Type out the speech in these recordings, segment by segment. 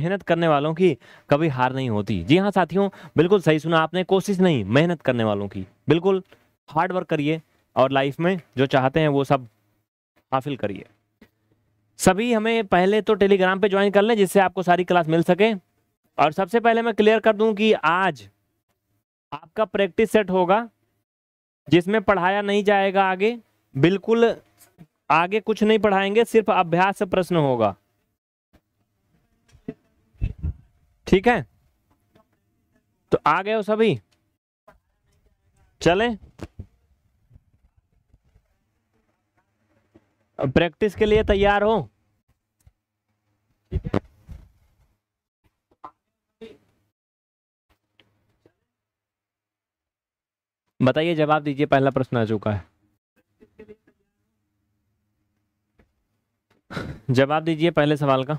मेहनत करने वालों की कभी हार नहीं होती जी हाँ साथियों बिल्कुल सही सुना आपने कोशिश नहीं मेहनत करने वालों की बिल्कुल हार्ड वर्क करिए और लाइफ में जो चाहते हैं वो सब हासिल करिए सभी हमें पहले तो टेलीग्राम पे ज्वाइन कर लें जिससे आपको सारी क्लास मिल सके और सबसे पहले मैं क्लियर कर दूं कि आज आपका प्रैक्टिस सेट होगा जिसमें पढ़ाया नहीं जाएगा आगे बिल्कुल आगे कुछ नहीं पढ़ाएंगे सिर्फ अभ्यास प्रश्न होगा ठीक है तो आ गए हो सभी चलें प्रैक्टिस के लिए तैयार हो बताइए जवाब दीजिए पहला प्रश्न आ चुका है जवाब दीजिए पहले सवाल का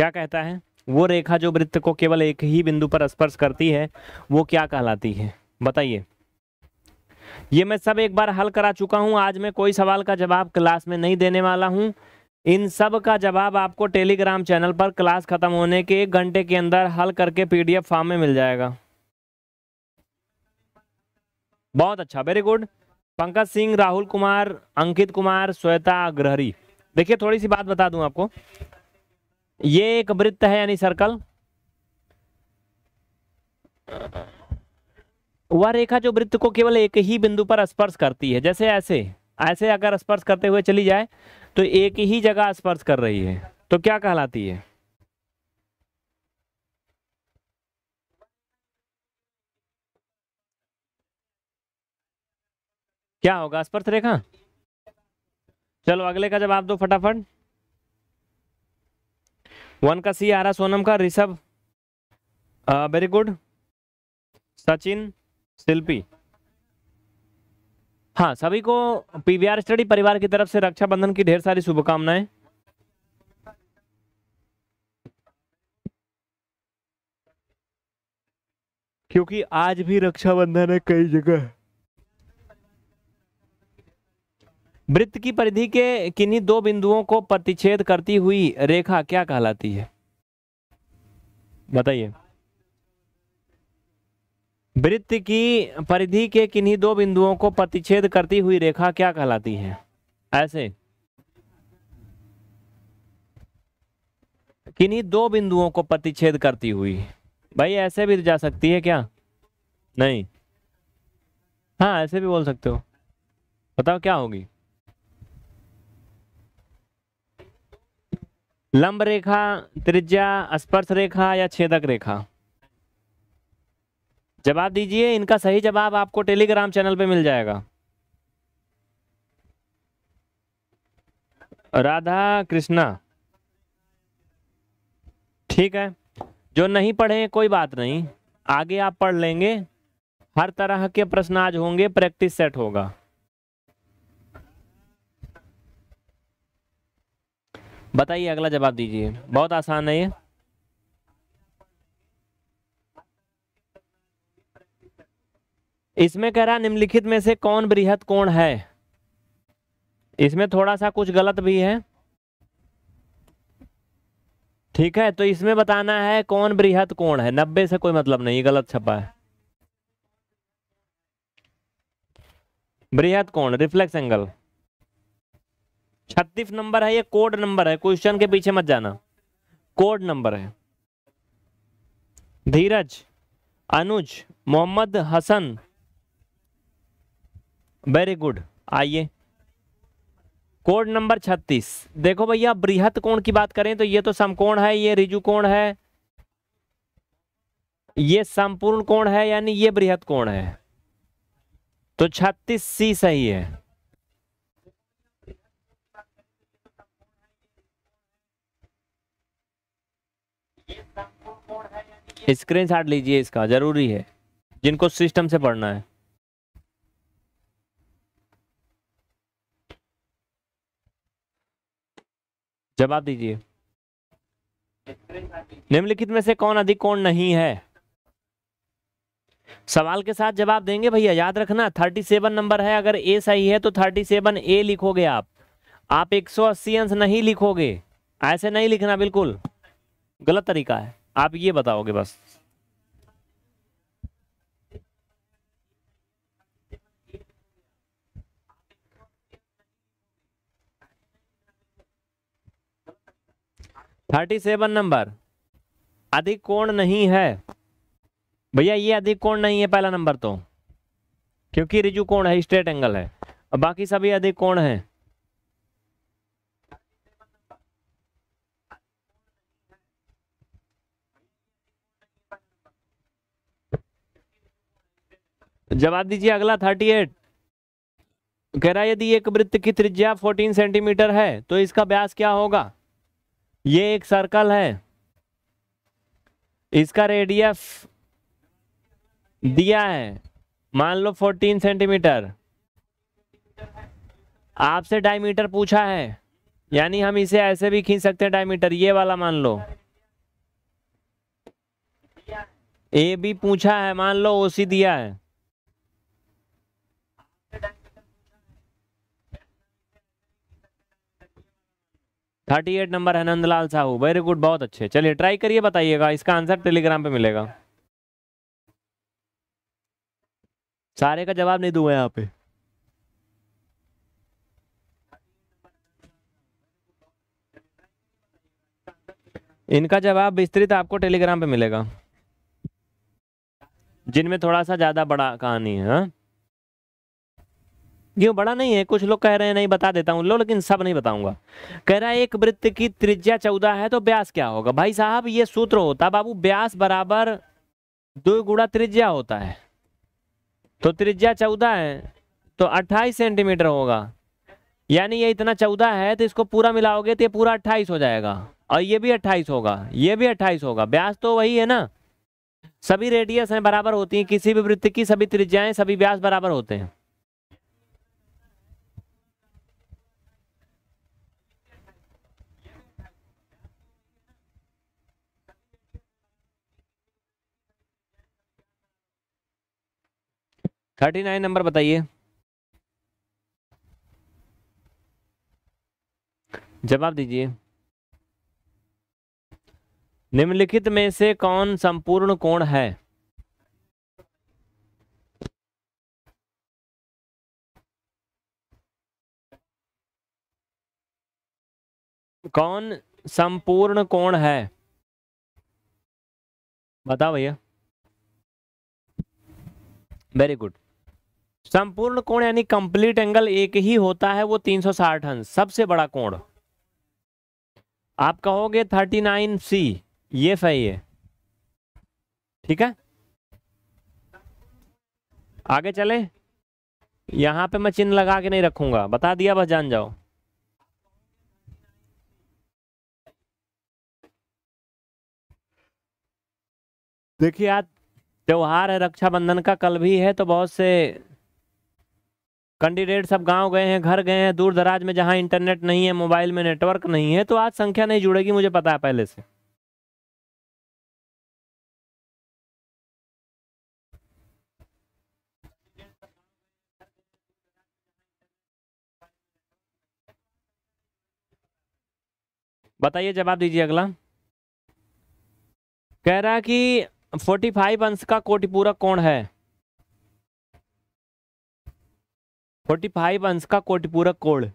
क्या कहता है वो रेखा जो वृत्त को केवल एक ही बिंदु पर स्पर्श करती है वो क्या कहलाती है बताइए ये मैं सब एक बार हल करा चुका हूं आज मैं कोई सवाल का जवाब क्लास में नहीं देने वाला हूं इन सब का जवाब आपको टेलीग्राम चैनल पर क्लास खत्म होने के एक घंटे के अंदर हल करके पीडीएफ फॉर्म में मिल जाएगा बहुत अच्छा वेरी गुड पंकज सिंह राहुल कुमार अंकित कुमार श्वेता अग्रहरी देखिए थोड़ी सी बात बता दूं आपको ये एक वृत्त है यानी सर्कल वह रेखा जो वृत्त को केवल एक ही बिंदु पर स्पर्श करती है जैसे ऐसे ऐसे अगर स्पर्श करते हुए चली जाए तो एक ही जगह स्पर्श कर रही है तो क्या कहलाती है क्या होगा स्पर्श रेखा चलो अगले का जवाब दो फटाफट वन का सी आ रहा सोनम का ऋषभ वेरी गुड सचिन शिल्पी हाँ सभी को पीवीआर स्टडी परिवार की तरफ से रक्षाबंधन की ढेर सारी शुभकामनाएं क्योंकि आज भी रक्षाबंधन है कई जगह वृत्त की परिधि के किन्हीं दो बिंदुओं को प्रतिच्छेद करती हुई रेखा क्या कहलाती है बताइए वृत्त की परिधि के किन्हीं दो बिंदुओं को प्रतिच्छेद करती हुई रेखा क्या कहलाती है ऐसे किन्हीं दो बिंदुओं को प्रतिच्छेद करती हुई भाई ऐसे भी जा सकती है क्या नहीं हाँ ऐसे भी बोल सकते हो बताओ क्या होगी लंब रेखा त्रिज्या स्पर्श रेखा या छेदक रेखा जवाब दीजिए इनका सही जवाब आपको टेलीग्राम चैनल पे मिल जाएगा राधा कृष्णा ठीक है जो नहीं पढ़े कोई बात नहीं आगे आप पढ़ लेंगे हर तरह के प्रश्न आज होंगे प्रैक्टिस सेट होगा बताइए अगला जवाब दीजिए बहुत आसान है ये इसमें कह रहा निम्नलिखित में से कौन बृहद कोण है इसमें थोड़ा सा कुछ गलत भी है ठीक है तो इसमें बताना है कौन बृहद कोण है नब्बे से कोई मतलब नहीं गलत छपा है बृहद कोण रिफ्लेक्स एंगल छत्तीस नंबर है ये कोड नंबर है क्वेश्चन के पीछे मत जाना कोड नंबर है धीरज अनुज मोहम्मद हसन वेरी गुड आइए कोड नंबर छत्तीस देखो भैया बृहत कोण की बात करें तो ये तो समकोण है ये रिजु कोण है ये संपूर्ण कोण है यानी ये बृहत कोण है तो छत्तीस सी सही है स्क्रीन शॉट लीजिए इसका ज़रूरी है जिनको सिस्टम से पढ़ना है जवाब दीजिए निम्नलिखित में से कौन अधिक कौन नहीं है सवाल के साथ जवाब देंगे भैया याद रखना थर्टी सेवन नंबर है अगर ए सही है तो थर्टी सेवन ए लिखोगे आप आप एक सौ अस्सी अंश नहीं लिखोगे ऐसे नहीं लिखना बिल्कुल गलत तरीका है आप ये बताओगे बस थर्टी सेवन नंबर अधिक कोण नहीं है भैया ये अधिक कोण नहीं है पहला नंबर तो क्योंकि रिजु कोण है स्ट्रेट एंगल है और बाकी सभी अधिक कोण है जवाब दीजिए अगला थर्टी एट कह रहा है यदि एक वृत्त की त्रिज्या फोर्टीन सेंटीमीटर है तो इसका व्यास क्या होगा ये एक सर्कल है इसका रेडियस दिया है मान लो फोर्टीन सेंटीमीटर आपसे डायमीटर पूछा है यानी हम इसे ऐसे भी खींच सकते हैं डायमीटर ये वाला मान लो ए भी पूछा है मान लो ओ सी दिया है थर्टी एट नंबर है नंदलाल साहू वेरी गुड बहुत अच्छे चलिए ट्राई करिए बताइएगा इसका आंसर टेलीग्राम पे मिलेगा सारे का जवाब नहीं दूंगा यहाँ पे इनका जवाब विस्तृत आपको टेलीग्राम पे मिलेगा जिनमें थोड़ा सा ज़्यादा बड़ा कहानी है हा? क्यों बड़ा नहीं है कुछ लोग कह रहे हैं नहीं बता देता हूँ लो लेकिन सब नहीं बताऊंगा कह रहा है एक वृत्त की त्रिज्या चौदह है तो ब्यास क्या होगा भाई साहब ये सूत्र होता बाबू ब्यास बराबर दो गुड़ा त्रिज्या होता है तो त्रिज्या चौदह है तो अट्ठाईस सेंटीमीटर होगा यानी ये इतना चौदह है तो इसको पूरा मिलाओगे तो ये पूरा अट्ठाईस हो जाएगा और ये भी अट्ठाईस होगा ये भी अट्ठाईस होगा ब्यास तो वही है ना सभी रेडियस हैं बराबर होती हैं किसी भी वृत्त की सभी त्रिज्याएं सभी व्यास बराबर होते हैं थर्टी नाइन नंबर बताइए जवाब दीजिए निम्नलिखित में से कौन संपूर्ण कोण है कौन संपूर्ण कोण है बताओ भैया वेरी गुड संपूर्ण कोण यानी कंप्लीट एंगल एक ही होता है वो 360 अंश सबसे बड़ा कोण आप कहोगे 39 सी ये सही है ठीक है आगे चले यहां पे मैं चिन्ह लगा के नहीं रखूंगा बता दिया बस जान जाओ देखिए आज त्योहार है रक्षाबंधन का कल भी है तो बहुत से कैंडिडेट सब गांव गए हैं घर गए हैं दूर दराज में जहां इंटरनेट नहीं है मोबाइल में नेटवर्क नहीं है तो आज संख्या नहीं जुड़ेगी मुझे पता है पहले से बताइए जवाब दीजिए अगला कह रहा कि 45 अंश का कोटिपूरक कौन है फोर्टी फाइव अंश का कोटिपूरक कोण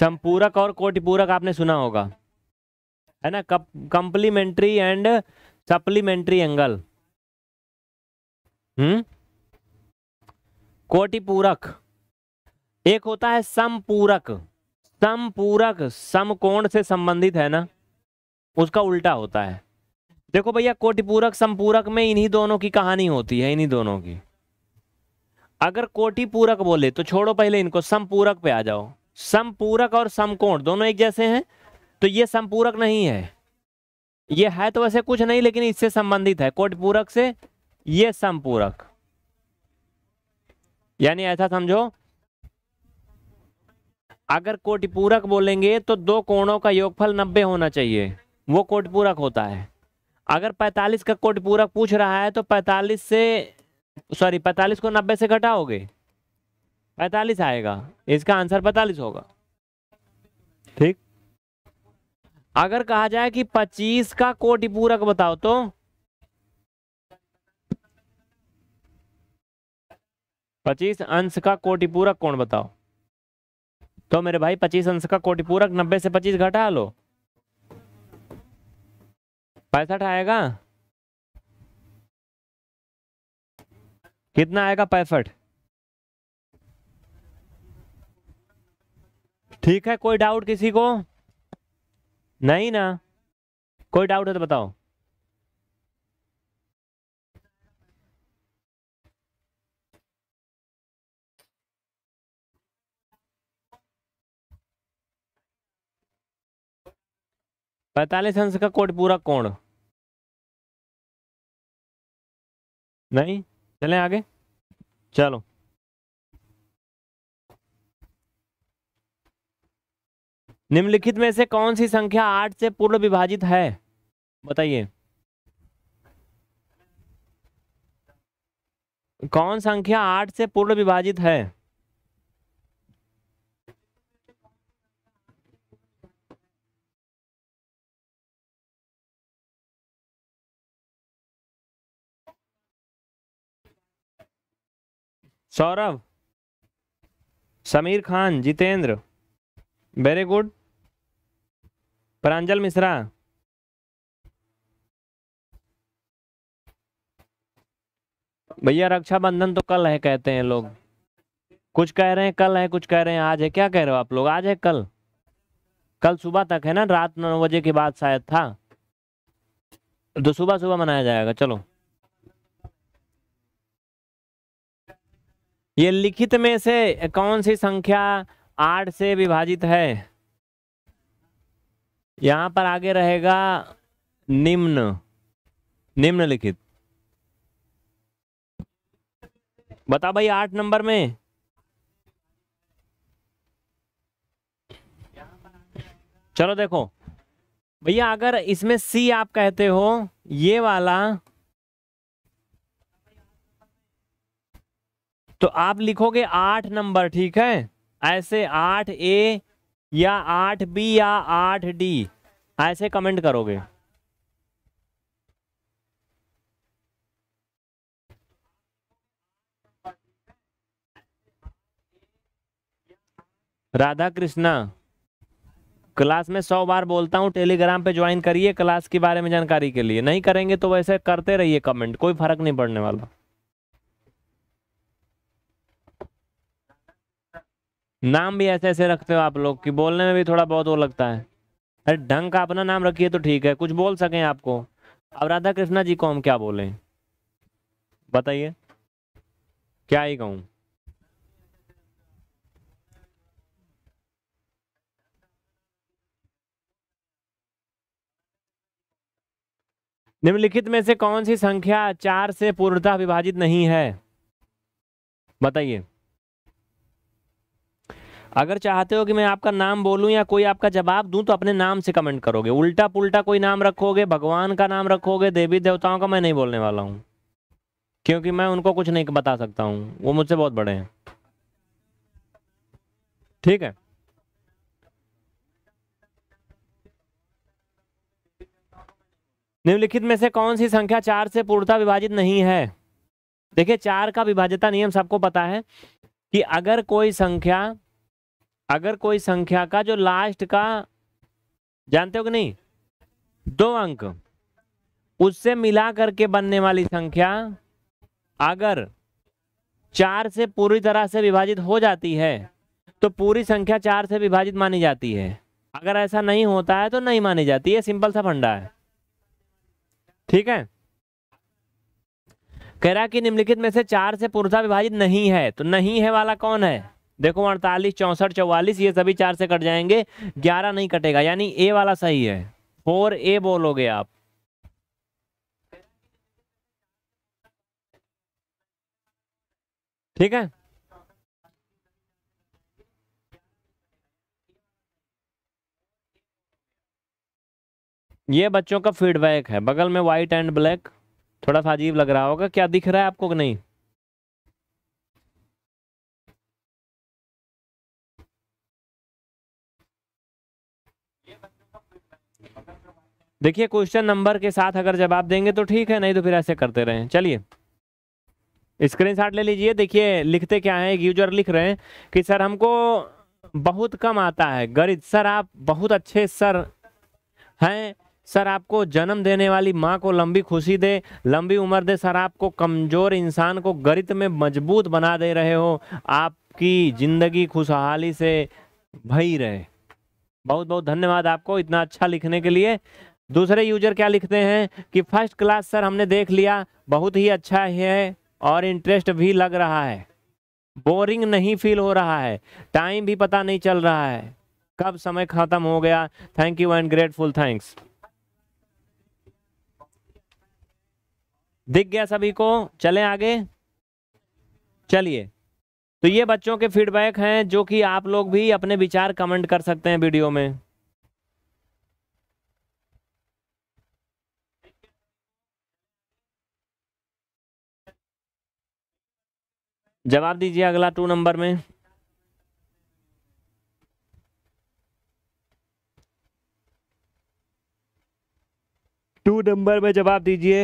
संपूरक और कोटिपूरक आपने सुना होगा है ना complementary and supplementary angle hmm कोटिपूरक एक होता है समपूरक समपूरक समकोण से संबंधित है ना उसका उल्टा होता है देखो भैया कोटिपूरक संपूरक में इन्हीं दोनों की कहानी होती है इन्हीं दोनों की अगर कोटिपूरक बोले तो छोड़ो पहले इनको संपूरक पे आ जाओ संपूरक और समकोण दोनों एक जैसे हैं तो ये संपूरक नहीं है ये है तो वैसे कुछ नहीं लेकिन इससे संबंधित है कोटिपूरक से ये संपूरक यानी ऐसा समझो अगर कोटिपूरक बोलेंगे तो दो कोणों का योगफल नब्बे होना चाहिए वो कोटपूरक होता है अगर 45 का कोट पूरक पूछ रहा है तो 45 से सॉरी 45 को 90 से घटाओगे 45 आएगा इसका आंसर 45 होगा ठीक अगर कहा जाए कि 25 का कोटि पूरक बताओ तो पच्चीस अंश का कोटिपूरक कौन बताओ तो मेरे भाई पच्चीस अंश का कोटिपूरक नब्बे से पच्चीस घटा लो पैंसठ आएगा कितना आएगा पैंसठ ठीक है कोई डाउट किसी को नहीं ना कोई डाउट है तो बताओ पैतालीस अंश का कोट पूरा कोण नहीं चलें आगे चलो निम्नलिखित में से कौन सी संख्या आठ से पूर्ण विभाजित है बताइए कौन संख्या आठ से पूर्ण विभाजित है सौरभ समीर खान जितेंद्र वेरी गुड प्रांजल मिश्रा भैया रक्षाबंधन तो कल है कहते हैं लोग कुछ कह रहे हैं कल है कुछ कह रहे हैं आज है क्या कह रहे हो आप लोग आज है कल कल सुबह तक है ना रात नौ बजे के बाद शायद था तो सुबह सुबह मनाया जाएगा चलो ये लिखित में से कौन सी संख्या आठ से विभाजित है यहां पर आगे रहेगा निम्न निम्नलिखित बता भाई आठ नंबर में चलो देखो भैया अगर इसमें सी आप कहते हो ये वाला तो आप लिखोगे आठ नंबर ठीक है ऐसे आठ ए या आठ बी या आठ डी ऐसे कमेंट करोगे राधा कृष्णा क्लास में सौ बार बोलता हूँ टेलीग्राम पे ज्वाइन करिए क्लास के बारे में जानकारी के लिए नहीं करेंगे तो वैसे करते रहिए कमेंट कोई फर्क नहीं पड़ने वाला नाम भी ऐसे ऐसे रखते हो आप लोग कि बोलने में भी थोड़ा बहुत वो लगता है अरे ढंग का अपना नाम रखिए तो ठीक है कुछ बोल सकें आपको अब राधा कृष्णा जी को हम क्या बोलें बताइए क्या ही कहूँ निम्नलिखित में से कौन सी संख्या चार से पूर्णतः विभाजित नहीं है बताइए अगर चाहते हो कि मैं आपका नाम बोलूं या कोई आपका जवाब दूं तो अपने नाम से कमेंट करोगे उल्टा पुल्टा कोई नाम रखोगे भगवान का नाम रखोगे देवी देवताओं का मैं नहीं बोलने वाला हूं क्योंकि मैं उनको कुछ नहीं बता सकता हूं वो मुझसे बहुत बड़े हैं ठीक है निम्नलिखित में से कौन सी संख्या चार से पूर्णता विभाजित नहीं है देखिये चार का विभाजिता नियम सबको पता है कि अगर कोई संख्या अगर कोई संख्या का जो लास्ट का जानते हो कि नहीं दो अंक उससे मिला करके बनने वाली संख्या अगर चार से पूरी तरह से विभाजित हो जाती है तो पूरी संख्या चार से विभाजित मानी जाती है अगर ऐसा नहीं होता है तो नहीं मानी जाती है सिंपल सा फंडा है ठीक है कह रहा कि निम्नलिखित में से चार से पुरुषा विभाजित नहीं है तो नहीं है वाला कौन है देखो अड़तालीस चौंसठ चौवालीस ये सभी चार से कट जाएंगे ग्यारह नहीं कटेगा यानी ए वाला सही है फोर ए बोलोगे आप ठीक है ये बच्चों का फीडबैक है बगल में व्हाइट एंड ब्लैक थोड़ा सा अजीब लग रहा होगा क्या दिख रहा है आपको कि नहीं देखिए क्वेश्चन नंबर के साथ अगर जवाब देंगे तो ठीक है नहीं तो फिर ऐसे करते रहें चलिए स्क्रीनशॉट ले लीजिए देखिए लिखते क्या है यूजर लिख रहे हैं कि सर हमको बहुत कम आता है गणित सर आप बहुत अच्छे सर हैं सर आपको जन्म देने वाली माँ को लंबी खुशी दे लंबी उम्र दे सर आपको कमज़ोर इंसान को गणित में मजबूत बना दे रहे हो आपकी ज़िंदगी खुशहाली से भई रहे बहुत बहुत धन्यवाद आपको इतना अच्छा लिखने के लिए दूसरे यूजर क्या लिखते हैं कि फर्स्ट क्लास सर हमने देख लिया बहुत ही अच्छा है और इंटरेस्ट भी लग रहा है बोरिंग नहीं फील हो रहा है टाइम भी पता नहीं चल रहा है कब समय खत्म हो गया thank you and grateful thanks दिख गया सभी को चलें आगे चलिए तो ये बच्चों के फीडबैक हैं जो कि आप लोग भी अपने विचार कमेंट कर सकते हैं वीडियो में जवाब दीजिए अगला टू नंबर में टू नंबर में जवाब दीजिए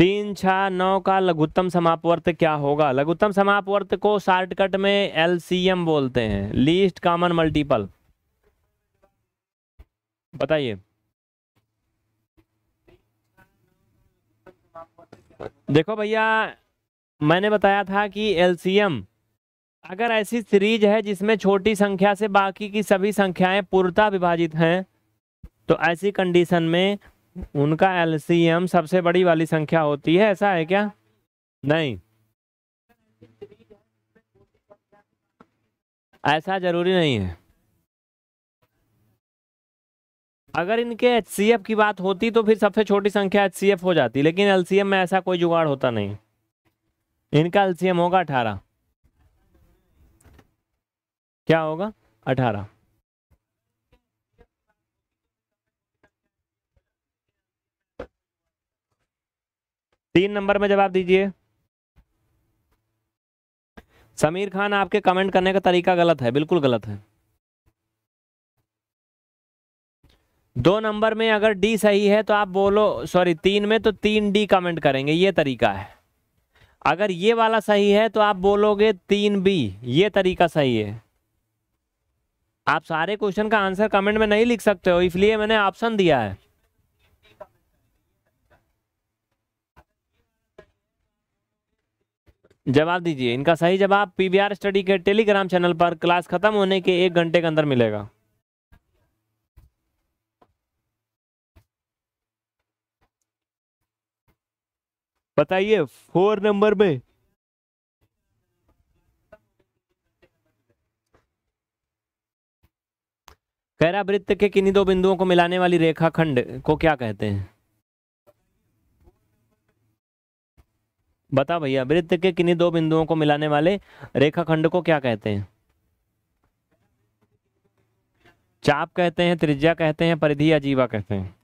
तीन छ नौ का लघुत्तम समापवर्त क्या होगा लघुत्तम समापवर्त को शॉर्टकट में एलसीएम बोलते हैं लीस्ट कॉमन मल्टीपल बताइए देखो भैया मैंने बताया था कि एलसीएम अगर ऐसी सीरीज है जिसमें छोटी संख्या से बाकी की सभी संख्याएं पूर्णता विभाजित हैं तो ऐसी कंडीशन में उनका एलसीएम सबसे बड़ी वाली संख्या होती है ऐसा है क्या नहीं ऐसा जरूरी नहीं है अगर इनके एच की बात होती तो फिर सबसे छोटी संख्या एच हो जाती लेकिन एल में ऐसा कोई जुगाड़ होता नहीं इनका एल होगा अठारह क्या होगा अठारह तीन नंबर में जवाब दीजिए समीर खान आपके कमेंट करने का तरीका गलत है बिल्कुल गलत है दो नंबर में अगर डी सही है तो आप बोलो सॉरी तीन में तो तीन डी कमेंट करेंगे ये तरीका है अगर ये वाला सही है तो आप बोलोगे तीन बी ये तरीका सही है आप सारे क्वेश्चन का आंसर कमेंट में नहीं लिख सकते हो इसलिए मैंने ऑप्शन दिया है जवाब दीजिए इनका सही जवाब पीवीआर स्टडी के टेलीग्राम चैनल पर क्लास खत्म होने के एक घंटे के अंदर मिलेगा बताइए फोर नंबर में खैरा वृत्त के किन्हीं दो बिंदुओं को मिलाने वाली रेखाखंड को क्या कहते हैं बता भैया वृत्त के किन्हीं दो बिंदुओं को मिलाने वाले रेखाखंड को क्या कहते हैं चाप कहते हैं त्रिज्या कहते हैं परिधि या जीवा कहते हैं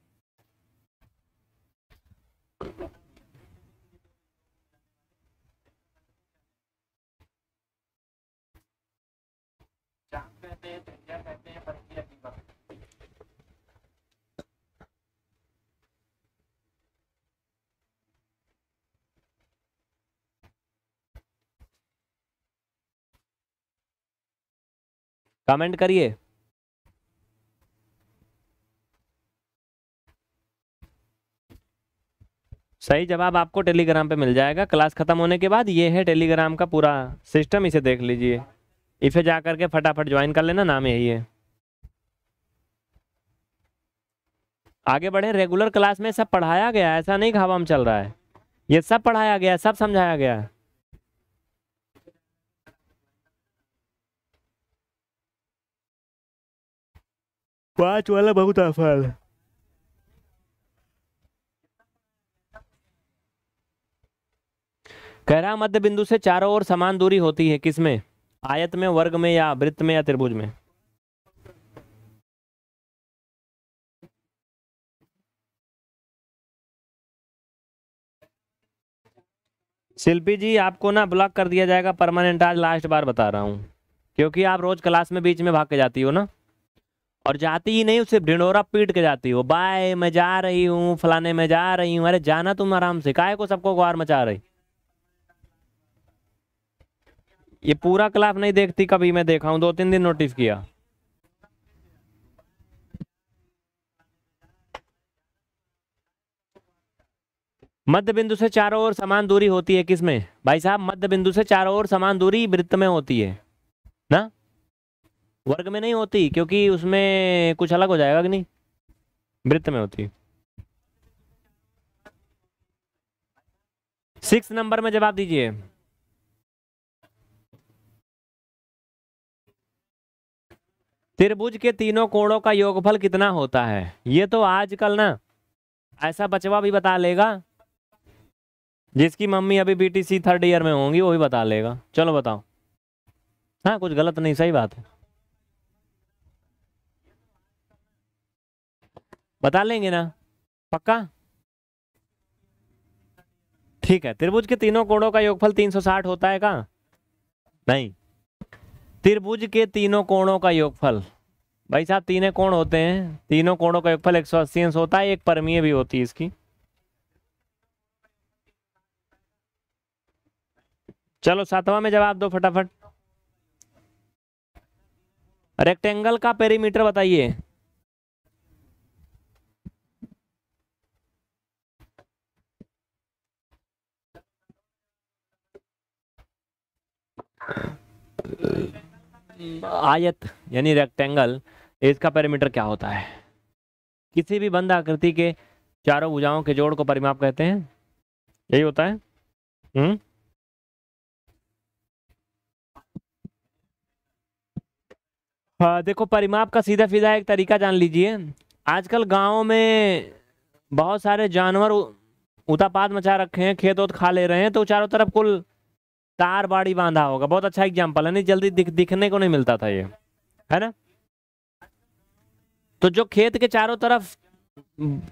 कमेंट करिए सही जवाब आपको टेलीग्राम पे मिल जाएगा क्लास खत्म होने के बाद ये है टेलीग्राम का पूरा सिस्टम इसे देख लीजिए इसे जा करके फटाफट ज्वाइन कर लेना नाम यही है आगे बढ़े रेगुलर क्लास में सब पढ़ाया गया ऐसा नहीं में चल रहा है ये सब पढ़ाया गया सब समझाया गया पांच वाला बहुत आफल कह रहा मध्य बिंदु से चारों ओर समान दूरी होती है किसमें आयत में वर्ग में या वृत्त में या त्रिभुज में शिल्पी जी आपको ना ब्लॉक कर दिया जाएगा परमानेंट आज लास्ट बार बता रहा हूँ क्योंकि आप रोज क्लास में बीच में भाग के जाती हो ना और जाती ही नहीं उसे ढिंडोरा पीट के जाती हो बाय मैं जा रही हूँ फलाने में जा रही हूँ अरे जाना तुम आराम से काय को सबको गुआर मचा रही ये पूरा क्लास नहीं देखती कभी मैं देखा हूं दो तीन दिन नोटिस किया मध्य बिंदु से चारों ओर समान दूरी होती है किसमें भाई साहब मध्य बिंदु से चारों ओर समान दूरी वृत्त में होती है ना वर्ग में नहीं होती क्योंकि उसमें कुछ अलग हो जाएगा कि नहीं वृत्त में होती सिक्स नंबर में जवाब दीजिए त्रिभुज के तीनों कोणों का योगफल कितना होता है ये तो आजकल ना ऐसा बचवा भी बता लेगा जिसकी मम्मी अभी बीटीसी थर्ड ईयर में होंगी वो भी बता लेगा चलो बताओ हाँ कुछ गलत नहीं सही बात है बता लेंगे ना पक्का ठीक है त्रिभुज के तीनों कोणों का योगफल 360 होता है का नहीं त्रिभुज के तीनों कोणों का योगफल भाई साहब तीनों कोण होते हैं तीनों कोणों का योगफल एक सौ अस्सी अंश होता है एक परमीय भी होती है इसकी चलो सातवां में जवाब दो फटाफट रेक्टेंगल का पेरीमीटर बताइए Uh... हम्म। आयत यानी रेक्टेंगल इसका पैरामीटर क्या होता है किसी भी बंद आकृति के चारों भुजाओं के जोड़ को परिमाप कहते हैं यही होता है हुँ? हम्म। हाँ देखो परिमाप का सीधा सीधा एक तरीका जान लीजिए आजकल गांवों में बहुत सारे जानवर उतापात मचा रखे हैं खेत वोत खा ले रहे हैं तो चारों तरफ कुल तार बाड़ी बांधा होगा बहुत अच्छा एग्जाम्पल है नहीं जल्दी दिख, दिखने को नहीं मिलता था ये है ना तो जो खेत के चारों तरफ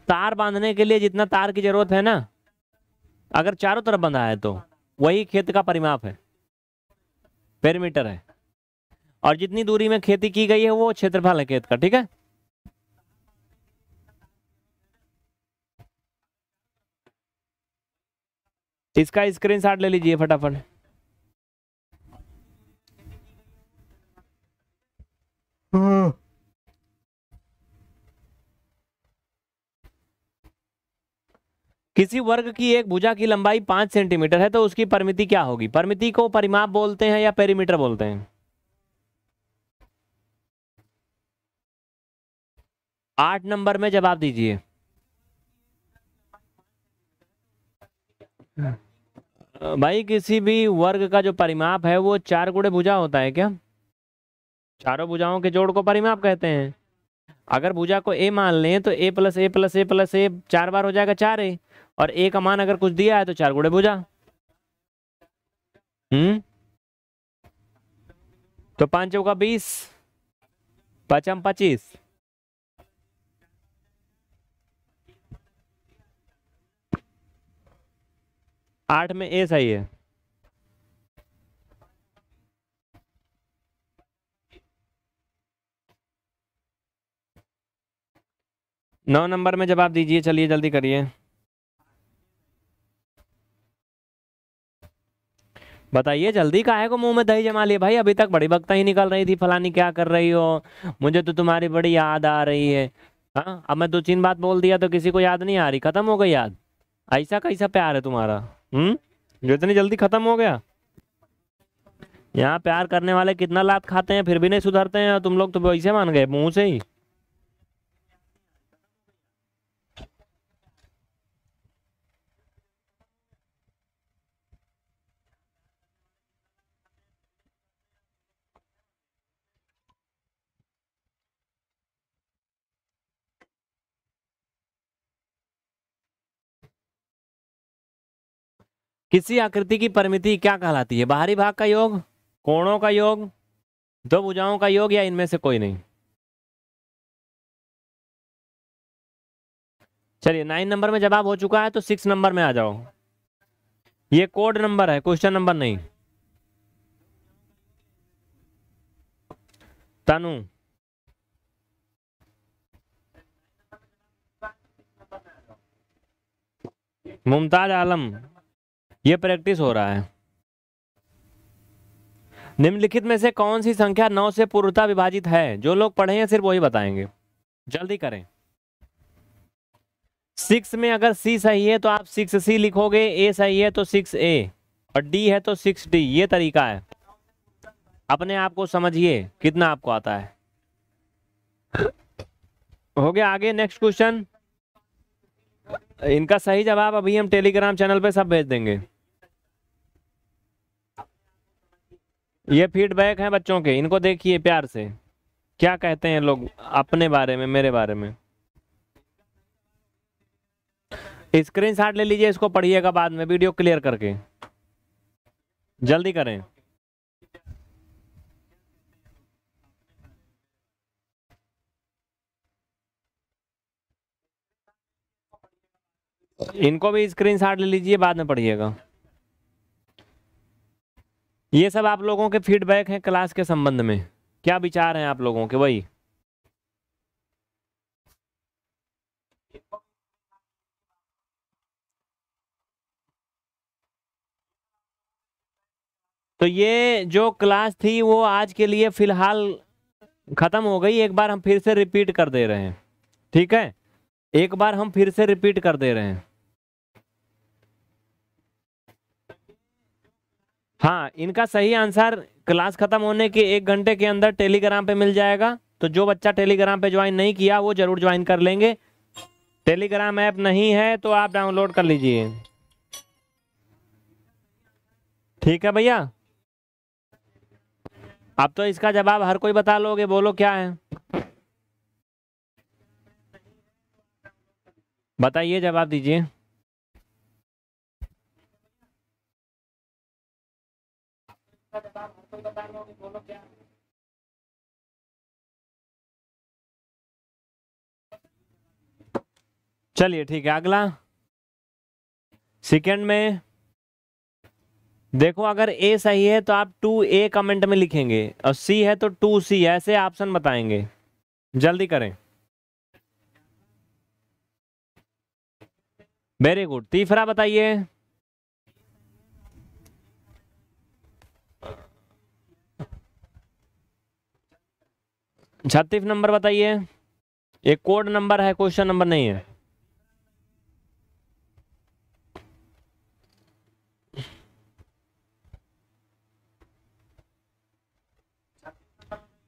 तार बांधने के लिए जितना तार की जरूरत है ना अगर चारों तरफ बंधा है तो वही खेत का परिमाप है पेरीमीटर है और जितनी दूरी में खेती की गई है वो क्षेत्रफल है खेत का ठीक है इसका स्क्रीनशॉट ले लीजिए फटाफट किसी वर्ग की एक भुजा की लंबाई पांच सेंटीमीटर है तो उसकी परिमिति क्या होगी परिमिति को परिमाप बोलते हैं या पेरीमीटर बोलते हैं आठ नंबर में जवाब दीजिए भाई किसी भी वर्ग का जो परिमाप है वो चार गुड़े भुजा होता है क्या चारों भुजाओं के जोड़ को परिमाप कहते हैं अगर भुजा को ए मान लें तो A plus A plus A plus A चार बार हो जाएगा चार ए और ए का मान अगर कुछ दिया है तो चार गुड़े भुजा हम्म तो पांच का बीस पचम पच्चीस आठ में ए सही है नौ नंबर में जवाब दीजिए चलिए जल्दी करिए बताइए जल्दी काहे को मुंह में दही जमा लिए भाई अभी तक बड़ी बक्ता ही निकल रही थी फलानी क्या कर रही हो मुझे तो तुम्हारी बड़ी याद आ रही है हाँ अब मैं दो तीन बात बोल दिया तो किसी को याद नहीं आ रही खत्म हो गई याद ऐसा कैसा प्यार है तुम्हारा हम्म जो इतनी जल्दी खत्म हो गया यहाँ प्यार करने वाले कितना लात खाते हैं फिर भी नहीं सुधरते हैं तुम लोग तो वैसे मान गए मुंह से ही किसी आकृति की परिमिति क्या कहलाती है बाहरी भाग का योग कोणों का योग दो भुजाओं का योग या इनमें से कोई नहीं चलिए नाइन नंबर में जवाब हो चुका है तो सिक्स नंबर में आ जाओ ये कोड नंबर है क्वेश्चन नंबर नहीं तनु मुमताज आलम ये प्रैक्टिस हो रहा है निम्नलिखित में से कौन सी संख्या नौ से पूर्णता विभाजित है जो लोग पढ़े हैं सिर्फ वही बताएंगे जल्दी करें सिक्स में अगर सी सही है तो आप सिक्स सी लिखोगे ए सही है तो सिक्स ए और डी है तो सिक्स डी ये तरीका है अपने आप को समझिए कितना आपको आता है हो गया आगे नेक्स्ट क्वेश्चन इनका सही जवाब अभी हम टेलीग्राम चैनल पे सब भेज देंगे ये फीडबैक है बच्चों के इनको देखिए प्यार से क्या कहते हैं लोग अपने बारे में मेरे बारे में स्क्रीन शॉट ले लीजिए इसको पढ़िएगा बाद में वीडियो क्लियर करके जल्दी करें इनको भी स्क्रीन शॉट ले लीजिए बाद में पढ़िएगा ये सब आप लोगों के फीडबैक हैं क्लास के संबंध में क्या विचार हैं आप लोगों के वही तो ये जो क्लास थी वो आज के लिए फिलहाल ख़त्म हो गई एक बार हम फिर से रिपीट कर दे रहे हैं ठीक है एक बार हम फिर से रिपीट कर दे रहे हैं हाँ इनका सही आंसर क्लास खत्म होने के एक घंटे के अंदर टेलीग्राम पे मिल जाएगा तो जो बच्चा टेलीग्राम पे ज्वाइन नहीं किया वो जरूर ज्वाइन कर लेंगे टेलीग्राम ऐप नहीं है तो आप डाउनलोड कर लीजिए ठीक है भैया अब तो इसका जवाब हर कोई बता लोगे बोलो क्या है बताइए जवाब दीजिए तो बता रहा हूँ बोलो क्या चलिए ठीक है अगला सेकेंड में देखो अगर ए सही है तो आप टू ए कमेंट में लिखेंगे और सी है तो टू सी ऐसे ऑप्शन बताएंगे जल्दी करें वेरी गुड तीसरा बताइए छत्तीस नंबर बताइए एक कोड नंबर है क्वेश्चन नंबर नहीं है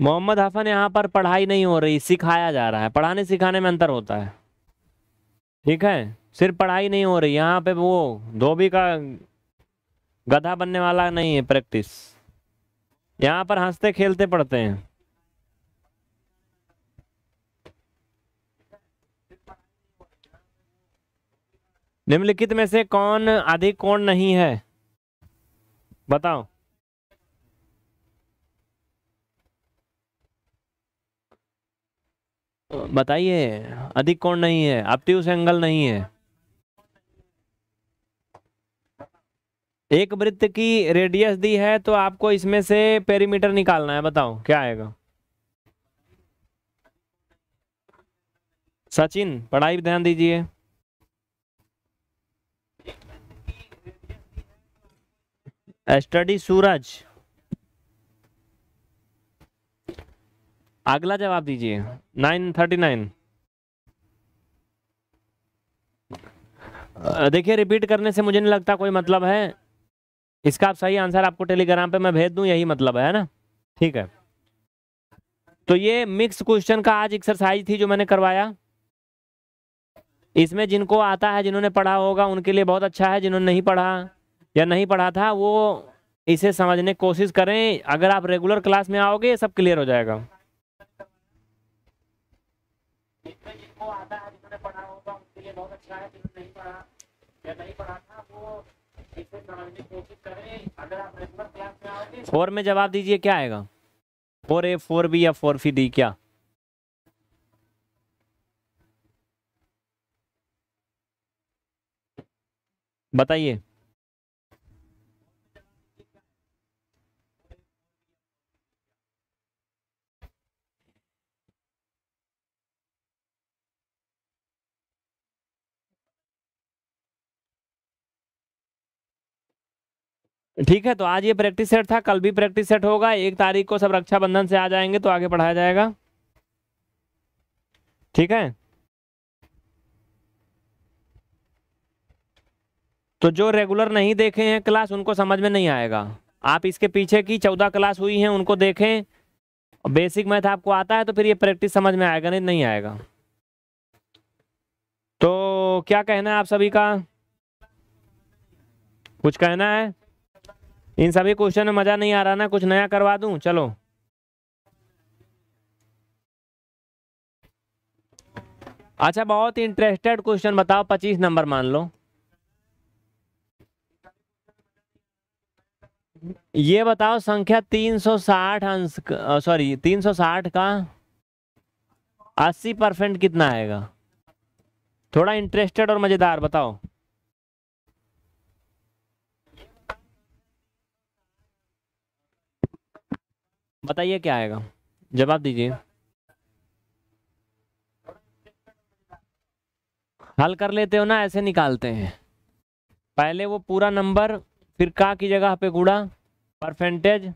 मोहम्मद हसन यहाँ पर पढ़ाई नहीं हो रही सिखाया जा रहा है पढ़ाने सिखाने में अंतर होता है ठीक है सिर्फ पढ़ाई नहीं हो रही यहाँ पे वो धोबी का गधा बनने वाला नहीं है प्रैक्टिस यहाँ पर हंसते खेलते पढ़ते हैं निम्नलिखित में से कौन अधिक कोण नहीं है बताओ बताइए अधिक कोण नहीं है अपत्यूस एंगल नहीं है एक वृत्त की रेडियस दी है तो आपको इसमें से पेरीमीटर निकालना है बताओ क्या आएगा सचिन पढ़ाई ध्यान दीजिए स्टडी uh, सूरज अगला जवाब दीजिए नाइन थर्टी नाइन देखिए रिपीट करने से मुझे नहीं लगता कोई मतलब है इसका आप सही आंसर आपको टेलीग्राम पे मैं भेज दूं यही मतलब है ना ठीक है तो ये मिक्स क्वेश्चन का आज एक्सरसाइज थी जो मैंने करवाया इसमें जिनको आता है जिन्होंने पढ़ा होगा उनके लिए बहुत अच्छा है जिन्होंने नहीं पढ़ा या नहीं पढ़ा था वो इसे समझने की कोशिश करें अगर आप रेगुलर क्लास में आओगे सब क्लियर हो जाएगा फोर में जवाब दीजिए क्या आएगा फोर ए फोर बी या फोर फी डी क्या बताइए ठीक है तो आज ये प्रैक्टिस सेट था कल भी प्रैक्टिस सेट होगा एक तारीख को सब रक्षाबंधन से आ जाएंगे तो आगे पढ़ाया जाएगा ठीक है तो जो रेगुलर नहीं देखे हैं क्लास उनको समझ में नहीं आएगा आप इसके पीछे की चौदह क्लास हुई हैं उनको देखें बेसिक मैथ आपको आता है तो फिर ये प्रैक्टिस समझ में आएगा नहीं नहीं आएगा तो क्या कहना है आप सभी का कुछ कहना है इन सभी क्वेश्चन में मज़ा नहीं आ रहा ना कुछ नया करवा दूं चलो अच्छा बहुत इंटरेस्टेड क्वेश्चन बताओ पच्चीस नंबर मान लो ये बताओ संख्या 360 अंश सॉरी 360 का 80 परसेंट कितना आएगा थोड़ा इंटरेस्टेड और मज़ेदार बताओ बताइए क्या आएगा जवाब दीजिए हल कर लेते हो ना ऐसे निकालते हैं पहले वो पूरा नंबर फिर का की जगह पे गुड़ा परसेंटेज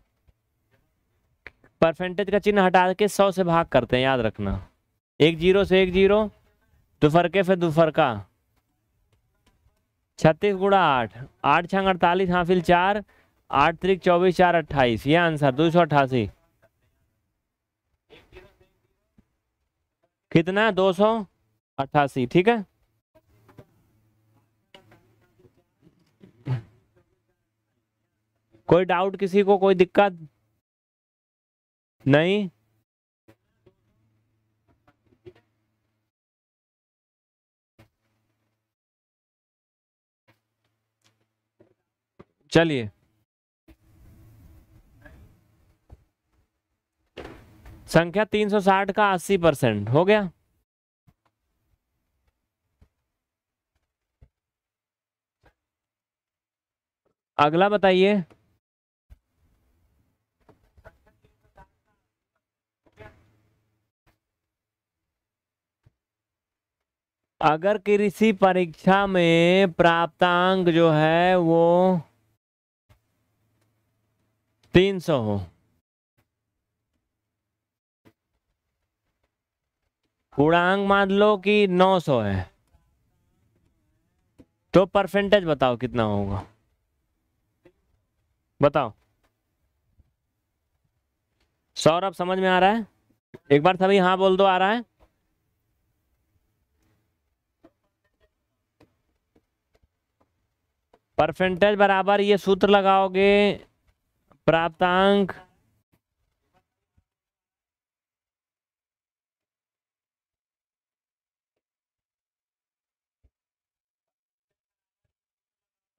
परसेंटेज का चिन्ह हटा के सौ से भाग करते हैं याद रखना एक जीरो से एक जीरो दुफरके फिर दुफरका छत्तीस गुड़ा आठ आठ छंग अड़तालीस हाफिल चार आठ त्रिक चौबीस चार अट्ठाईस ये आंसर दो सौ अट्ठासी कितना है दो सौ अट्ठासी ठीक है कोई डाउट किसी को कोई दिक्कत नहीं चलिए संख्या 360 का 80 परसेंट हो गया अगला बताइए अगर कृषि परीक्षा में प्राप्तांक जो है वो तीन सौ हो पूर्णांक मान लो कि 900 है तो परसेंटेज बताओ कितना होगा बताओ सौरभ समझ में आ रहा है एक बार सभी हाँ बोल दो आ रहा है परसेंटेज बराबर ये सूत्र लगाओगे प्राप्तांक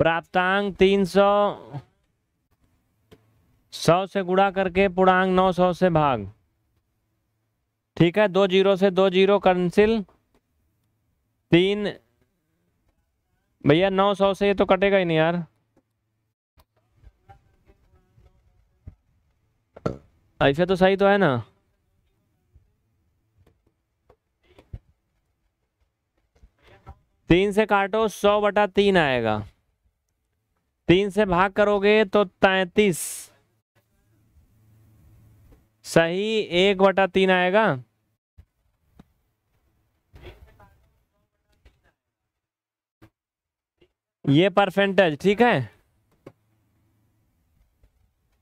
प्राप्तांक तीन सौ सौ से गुड़ा करके पूर्णांक नौ सौ से भाग ठीक है दो जीरो से दो जीरो कंसिल तीन भैया नौ सौ से ये तो कटेगा ही नहीं यार ऐसे तो सही तो है ना तीन से काटो सौ बटा तीन आएगा तीन से भाग करोगे तो तैतीस सही एक बटा तीन आएगा ये परसेंटेज ठीक है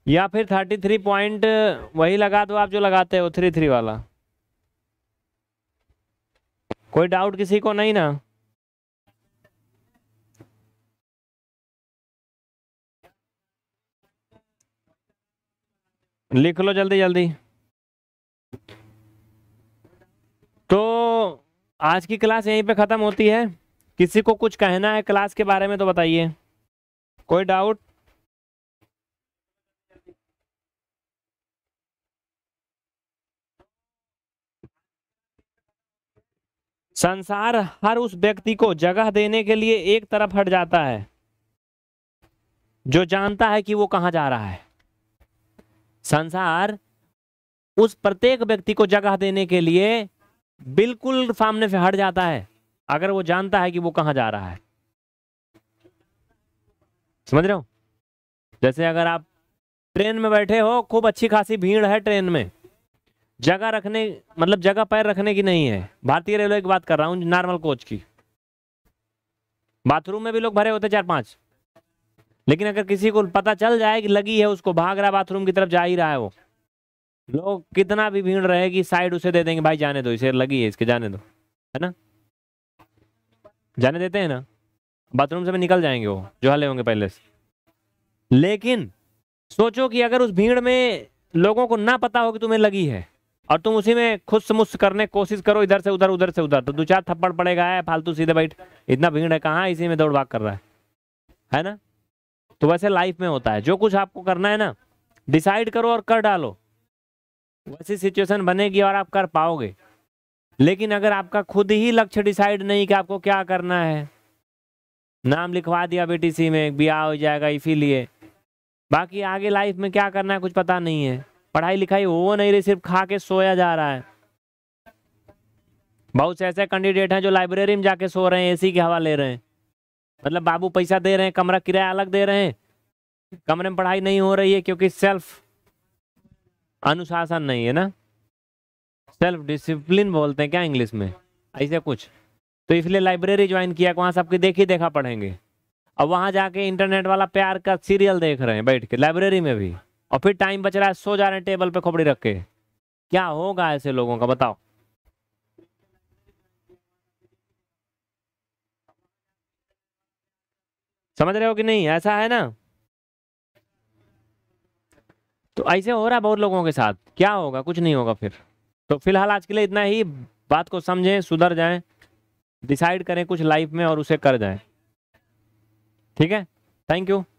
या फिर थर्टी थ्री पॉइंट वही लगा दो आप जो लगाते हो थ्री थ्री वाला कोई डाउट किसी को नहीं ना लिख लो जल्दी जल्दी तो आज की क्लास यहीं पे ख़त्म होती है किसी को कुछ कहना है क्लास के बारे में तो बताइए कोई डाउट संसार हर उस व्यक्ति को जगह देने के लिए एक तरफ हट जाता है जो जानता है कि वो कहाँ जा रहा है संसार उस प्रत्येक व्यक्ति को जगह देने के लिए बिल्कुल सामने से हट जाता है अगर वो जानता है कि वो कहां जा रहा है समझ रहे हो जैसे अगर आप ट्रेन में बैठे हो खूब अच्छी खासी भीड़ है ट्रेन में जगह रखने मतलब जगह पैर रखने की नहीं है भारतीय रेलवे की बात कर रहा हूं नॉर्मल कोच की बाथरूम में भी लोग भरे होते चार पांच लेकिन अगर किसी को पता चल जाए कि लगी है उसको भाग रहा बाथरूम की तरफ जा ही रहा है वो लोग कितना भी भीड़ रहेगी साइड उसे दे देंगे भाई जाने दो इसे लगी है इसके जाने दो है ना जाने देते हैं ना बाथरूम से भी निकल जाएंगे वो जो हले होंगे पहले से लेकिन सोचो कि अगर उस भीड़ में लोगों को ना पता हो कि तुम्हें लगी है और तुम उसी में खुश मुस्त करने की कोशिश करो इधर से उधर उधर से उधर तो दो चार थप्पड़ पड़ेगा है फालतू सीधे बैठ इतना भीड़ है कहाँ इसी में दौड़ भाग कर रहा है है ना तो वैसे लाइफ में होता है जो कुछ आपको करना है ना डिसाइड करो और कर डालो वैसी सिचुएशन बनेगी और आप कर पाओगे लेकिन अगर आपका खुद ही लक्ष्य डिसाइड नहीं कि आपको क्या करना है नाम लिखवा दिया बेटीसी में ब्याह हो जाएगा इसीलिए बाकी आगे लाइफ में क्या करना है कुछ पता नहीं है पढ़ाई लिखाई हो नहीं रही सिर्फ खा के सोया जा रहा है बहुत से ऐसे कैंडिडेट हैं जो लाइब्रेरी में जाके सो रहे हैं एसी की हवा ले रहे हैं मतलब बाबू पैसा दे रहे हैं कमरा किराया अलग दे रहे हैं कमरे में पढ़ाई नहीं हो रही है क्योंकि सेल्फ अनुशासन नहीं है ना सेल्फ डिसिप्लिन बोलते हैं क्या इंग्लिश में ऐसे कुछ तो इसलिए लाइब्रेरी ज्वाइन किया वहाँ सबके देख देखा पढ़ेंगे और वहाँ जाके इंटरनेट वाला प्यार का सीरियल देख रहे हैं बैठ के लाइब्रेरी में भी और फिर टाइम बच रहा है सो जा रहे हैं टेबल पे खोपड़ी रख के क्या होगा ऐसे लोगों का बताओ समझ रहे हो कि नहीं ऐसा है ना तो ऐसे हो रहा बहुत लोगों के साथ क्या होगा कुछ नहीं होगा फिर तो फिलहाल आज के लिए इतना ही बात को समझें सुधर जाएं डिसाइड करें कुछ लाइफ में और उसे कर जाएं ठीक है थैंक यू